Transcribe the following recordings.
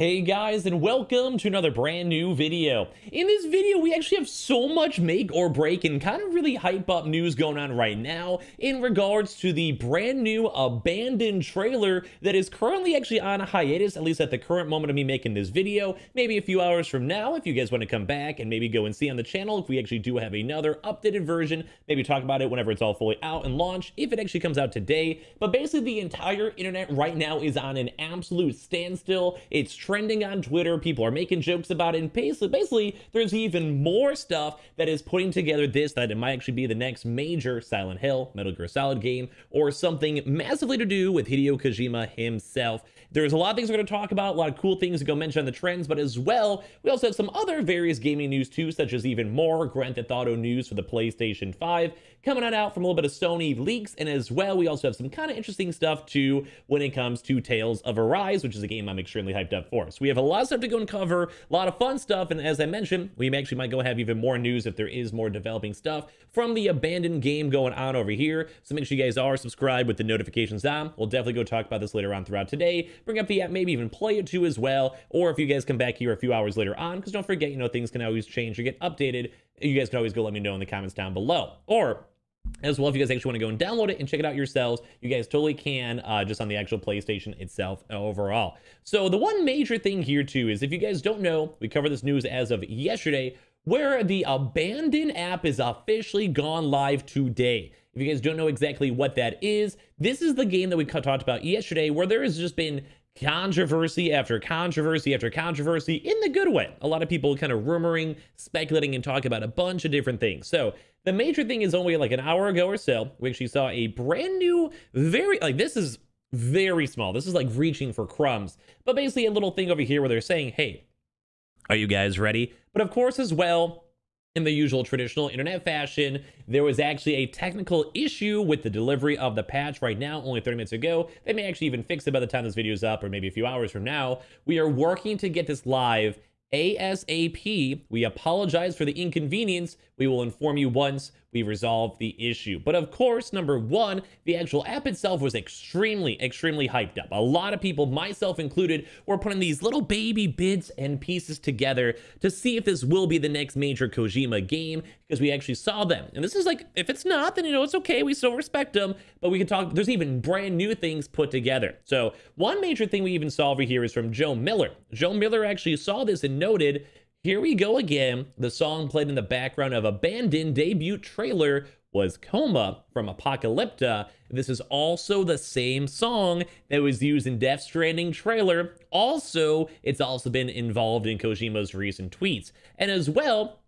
Hey guys, and welcome to another brand new video. In this video, we actually have so much make or break and kind of really hype up news going on right now in regards to the brand new abandoned trailer that is currently actually on a hiatus, at least at the current moment of me making this video. Maybe a few hours from now, if you guys want to come back and maybe go and see on the channel, if we actually do have another updated version, maybe talk about it whenever it's all fully out and launched, if it actually comes out today. But basically, the entire internet right now is on an absolute standstill. It's trending on Twitter. People are making jokes about it. And basically, basically there's even more stuff that is putting together this that it might actually be the next major Silent Hill, Metal Gear Solid game, or something massively to do with Hideo Kojima himself. There's a lot of things we're going to talk about, a lot of cool things to go mention on the trends, but as well, we also have some other various gaming news too, such as even more Grand Theft Auto news for the PlayStation 5, coming on out from a little bit of Sony leaks. And as well, we also have some kind of interesting stuff too when it comes to Tales of Arise, which is a game I'm extremely hyped up for. So we have a lot of stuff to go and cover, a lot of fun stuff. And as I mentioned, we actually might go have even more news if there is more developing stuff from the abandoned game going on over here. So make sure you guys are subscribed with the notifications on. We'll definitely go talk about this later on throughout today. Bring up the app, maybe even play it too as well. Or if you guys come back here a few hours later on, because don't forget, you know, things can always change or get updated you guys can always go let me know in the comments down below. Or as well if you guys actually want to go and download it and check it out yourselves you guys totally can uh, just on the actual playstation itself overall so the one major thing here too is if you guys don't know we cover this news as of yesterday where the abandon app is officially gone live today if you guys don't know exactly what that is, this is the game that we talked about yesterday where there has just been controversy after controversy after controversy in the good way. A lot of people kind of rumoring, speculating, and talk about a bunch of different things. So the major thing is only like an hour ago or so, we actually saw a brand new, very, like this is very small. This is like reaching for crumbs, but basically a little thing over here where they're saying, hey, are you guys ready? But of course, as well, in the usual traditional internet fashion, there was actually a technical issue with the delivery of the patch right now, only 30 minutes ago. They may actually even fix it by the time this video is up or maybe a few hours from now. We are working to get this live ASAP. We apologize for the inconvenience. We will inform you once we resolve the issue. But of course, number one, the actual app itself was extremely, extremely hyped up. A lot of people, myself included, were putting these little baby bits and pieces together to see if this will be the next major Kojima game, because we actually saw them. And this is like, if it's not, then you know, it's okay. We still respect them, but we can talk. There's even brand new things put together. So one major thing we even saw over here is from Joe Miller. Joe Miller actually saw this and noted here we go again. The song played in the background of *Abandoned* debut trailer was Coma from Apocalypta. This is also the same song that was used in Death Stranding trailer. Also, it's also been involved in Kojima's recent tweets. And as well,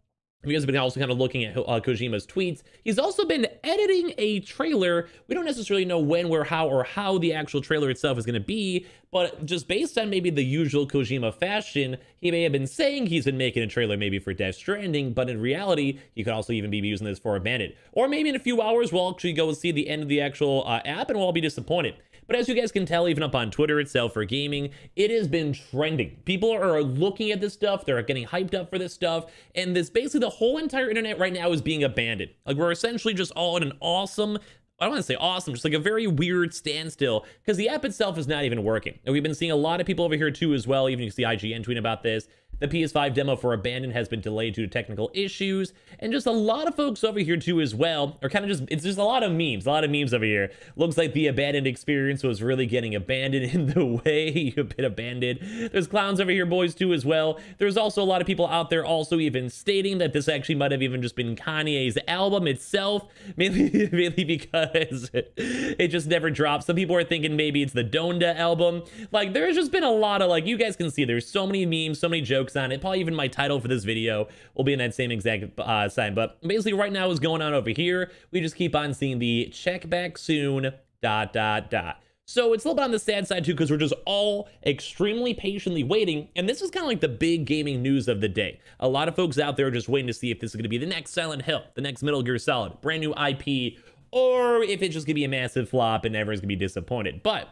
because we've been also kind of looking at uh, Kojima's tweets, he's also been editing a trailer. We don't necessarily know when, where, how, or how the actual trailer itself is going to be, but just based on maybe the usual Kojima fashion, he may have been saying he's been making a trailer maybe for Death Stranding, but in reality, he could also even be using this for a bandit. Or maybe in a few hours, we'll actually go see the end of the actual uh, app and we'll all be disappointed. But as you guys can tell, even up on Twitter itself for gaming, it has been trending. People are looking at this stuff, they're getting hyped up for this stuff, and this basically the whole entire internet right now is being abandoned. Like we're essentially just all in an awesome I don't want to say awesome, just like a very weird standstill because the app itself is not even working. And we've been seeing a lot of people over here too as well. Even you can see IGN tweeting about this. The PS5 demo for Abandoned has been delayed due to technical issues, and just a lot of folks over here too as well are kind of just, it's just a lot of memes, a lot of memes over here. Looks like the Abandoned experience was really getting abandoned in the way you've been abandoned. There's clowns over here, boys, too, as well. There's also a lot of people out there also even stating that this actually might have even just been Kanye's album itself, mainly, mainly because it just never dropped. Some people are thinking maybe it's the Donda album. Like, there's just been a lot of, like, you guys can see there's so many memes, so many jokes works on it. Probably even my title for this video will be in that same exact uh, sign. But basically right now is going on over here. We just keep on seeing the check back soon, dot, dot, dot. So it's a little bit on the sad side too, because we're just all extremely patiently waiting. And this is kind of like the big gaming news of the day. A lot of folks out there are just waiting to see if this is going to be the next Silent Hill, the next Metal Gear Solid, brand new IP, or if it's just going to be a massive flop and everyone's going to be disappointed. But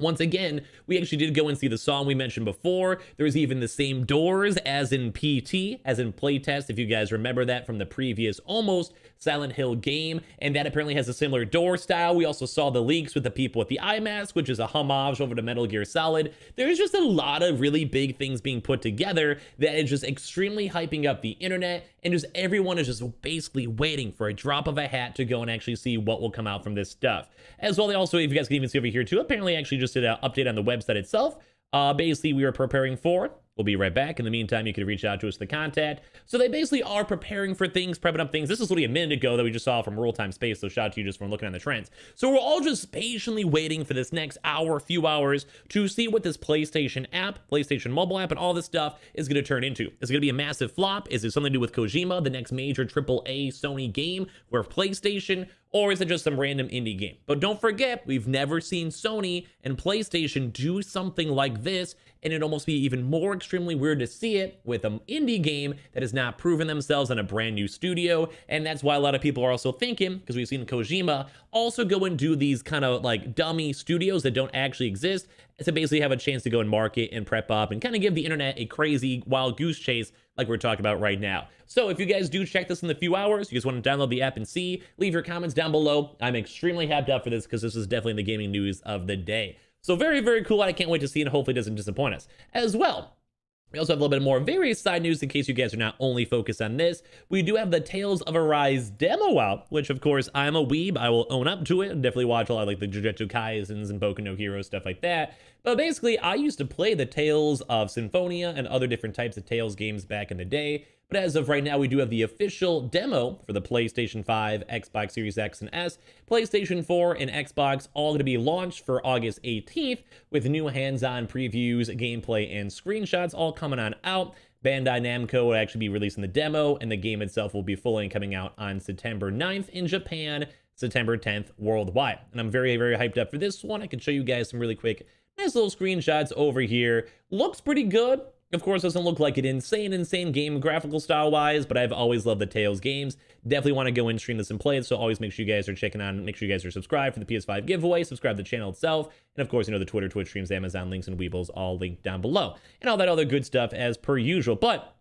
once again, we actually did go and see the song we mentioned before. There's even the same doors as in PT, as in playtest, if you guys remember that from the previous almost Silent Hill game. And that apparently has a similar door style. We also saw the leaks with the people with the eye mask, which is a homage over to Metal Gear Solid. There's just a lot of really big things being put together that is just extremely hyping up the internet. And just everyone is just basically waiting for a drop of a hat to go and actually see what will come out from this stuff. As well, they also, if you guys can even see over here too, apparently actually just just did an update on the website itself. Uh, basically, we were preparing for We'll be right back. In the meantime, you can reach out to us the contact. So they basically are preparing for things, prepping up things. This is literally a minute ago that we just saw from Real Time Space. So shout out to you just from looking at the trends. So we're all just patiently waiting for this next hour, few hours to see what this PlayStation app, PlayStation mobile app, and all this stuff is going to turn into. Is it going to be a massive flop? Is it something to do with Kojima, the next major AAA Sony game? Where PlayStation or is it just some random indie game? But don't forget, we've never seen Sony and PlayStation do something like this, and it'd almost be even more extremely weird to see it with an indie game that has not proven themselves in a brand new studio. And that's why a lot of people are also thinking, because we've seen Kojima also go and do these kind of like dummy studios that don't actually exist to basically have a chance to go and market and prep up and kind of give the internet a crazy wild goose chase like we're talking about right now. So if you guys do check this in a few hours, you guys want to download the app and see, leave your comments down below. I'm extremely hyped up for this because this is definitely the gaming news of the day. So very, very cool. I can't wait to see and hopefully doesn't disappoint us. As well, we also have a little bit more various side news in case you guys are not only focused on this. We do have the Tales of Arise demo out, which of course I'm a weeb. I will own up to it and definitely watch a lot of like the Jujutsu Kaisens and Boku no Hero stuff like that. But basically, I used to play the Tales of Symphonia and other different types of Tales games back in the day. But as of right now, we do have the official demo for the PlayStation 5, Xbox Series X and S, PlayStation 4, and Xbox all going to be launched for August 18th with new hands-on previews, gameplay, and screenshots all coming on out. Bandai Namco will actually be releasing the demo, and the game itself will be fully coming out on September 9th in Japan, September 10th worldwide. And I'm very, very hyped up for this one. I can show you guys some really quick, nice little screenshots over here. Looks pretty good. Of course, doesn't look like an insane, insane game graphical style-wise, but I've always loved the Tails games. Definitely want to go and stream this and play it, so always make sure you guys are checking on, make sure you guys are subscribed for the PS5 giveaway, subscribe to the channel itself, and of course, you know, the Twitter, Twitch streams, Amazon links, and Weebles all linked down below, and all that other good stuff as per usual. But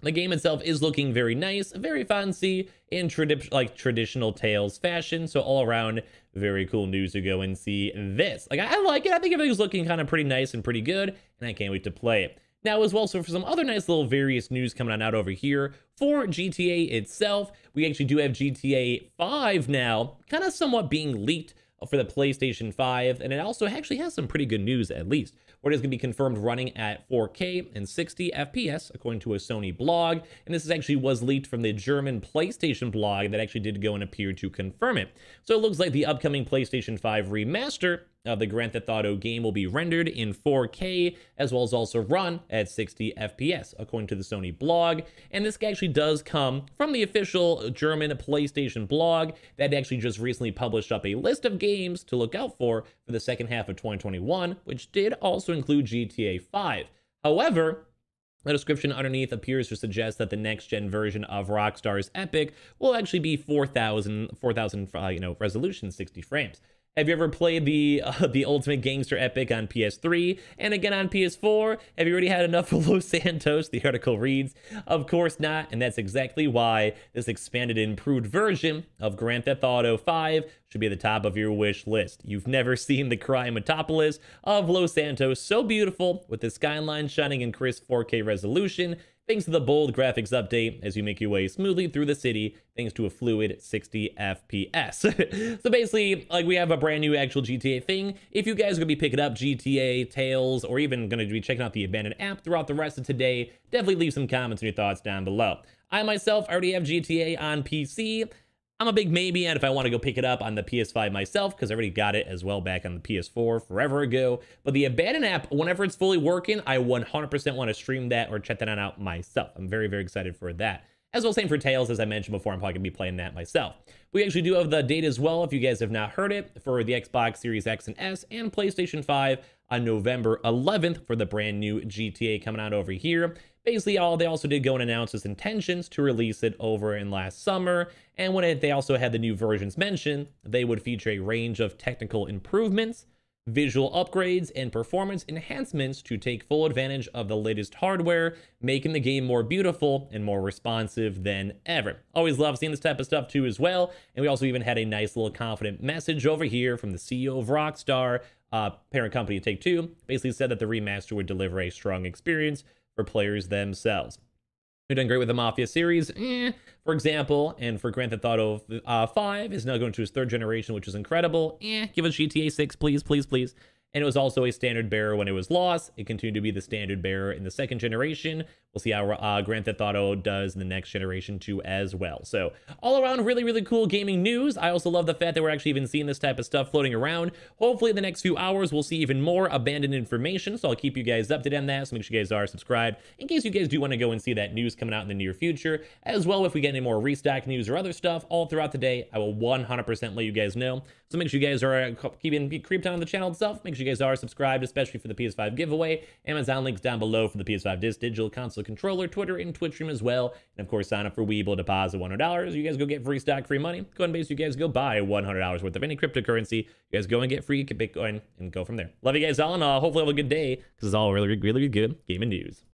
the game itself is looking very nice, very fancy in tradi like traditional Tails fashion. So all around, very cool news to go and see this. Like I, I like it. I think everything's looking kind of pretty nice and pretty good, and I can't wait to play it. Now, as well, so for some other nice little various news coming on out over here, for GTA itself, we actually do have GTA 5 now, kind of somewhat being leaked for the PlayStation 5, and it also actually has some pretty good news at least, where it is going to be confirmed running at 4K and 60 FPS, according to a Sony blog, and this actually was leaked from the German PlayStation blog that actually did go and appear to confirm it. So it looks like the upcoming PlayStation 5 remaster uh, the Grand Theft Auto game will be rendered in 4K, as well as also run at 60 FPS, according to the Sony blog. And this actually does come from the official German PlayStation blog that actually just recently published up a list of games to look out for for the second half of 2021, which did also include GTA 5. However, the description underneath appears to suggest that the next gen version of Rockstar's Epic will actually be 4,000, 4,000, uh, you know, resolution, 60 frames. Have you ever played the uh, the Ultimate Gangster Epic on PS3 and again on PS4? Have you already had enough of Los Santos? The article reads, of course not, and that's exactly why this expanded and improved version of Grand Theft Auto 5 should be at the top of your wish list. You've never seen the crime metropolis of Los Santos so beautiful with the skyline shining in crisp 4K resolution thanks to the bold graphics update as you make your way smoothly through the city thanks to a fluid 60 FPS. so basically, like we have a brand new actual GTA thing. If you guys are gonna be picking up GTA, Tales, or even gonna be checking out the abandoned app throughout the rest of today, definitely leave some comments and your thoughts down below. I myself already have GTA on PC. I'm a big maybe, and if I want to go pick it up on the PS5 myself, because I already got it as well back on the PS4 forever ago. But the Abandon app, whenever it's fully working, I 100% want to stream that or check that out myself. I'm very, very excited for that. As well, same for Tails, as I mentioned before, I'm probably going to be playing that myself. We actually do have the date as well, if you guys have not heard it, for the Xbox Series X and S and PlayStation 5 on November 11th for the brand new GTA coming out over here basically all they also did go and announce his intentions to release it over in last summer and when it, they also had the new versions mentioned they would feature a range of technical improvements visual upgrades and performance enhancements to take full advantage of the latest hardware making the game more beautiful and more responsive than ever always love seeing this type of stuff too as well and we also even had a nice little confident message over here from the ceo of rockstar uh, parent company take two basically said that the remaster would deliver a strong experience for players themselves. Who done great with the Mafia series, eh, for example, and for Grand Theft Auto uh, 5 is now going to his third generation, which is incredible. Eh, give us GTA 6, please, please, please. And it was also a standard bearer when it was lost. It continued to be the standard bearer in the second generation, We'll see how uh, Grand Theft Auto does in the next generation too, as well. So all around, really, really cool gaming news. I also love the fact that we're actually even seeing this type of stuff floating around. Hopefully in the next few hours, we'll see even more abandoned information. So I'll keep you guys up to date on that. So make sure you guys are subscribed in case you guys do want to go and see that news coming out in the near future. As well, if we get any more restock news or other stuff all throughout the day, I will 100% let you guys know. So make sure you guys are uh, keeping creeped on the channel itself. Make sure you guys are subscribed, especially for the PS5 giveaway. Amazon links down below for the PS5 disc digital console controller, Twitter, and Twitch stream as well. And of course, sign up for Weeble, deposit $100. You guys go get free stock, free money. Go and base, you guys go buy $100 worth of any cryptocurrency. You guys go and get free Bitcoin and go from there. Love you guys all, and uh, hopefully have a good day because it's all really, really, really good gaming news.